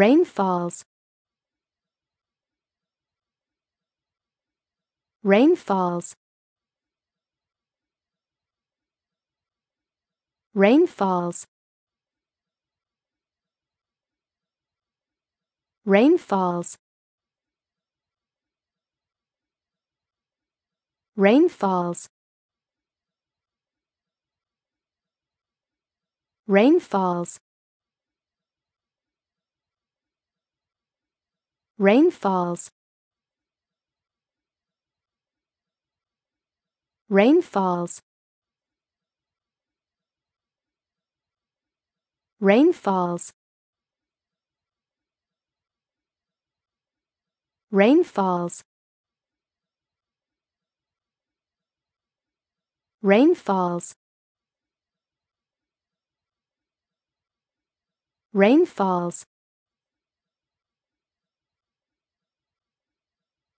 Rain Rain Rain falls. falls. falls. Rain falls. Rain falls. Rain falls. Rain Rain falls. falls. Rain falls. Rain falls. Rain falls.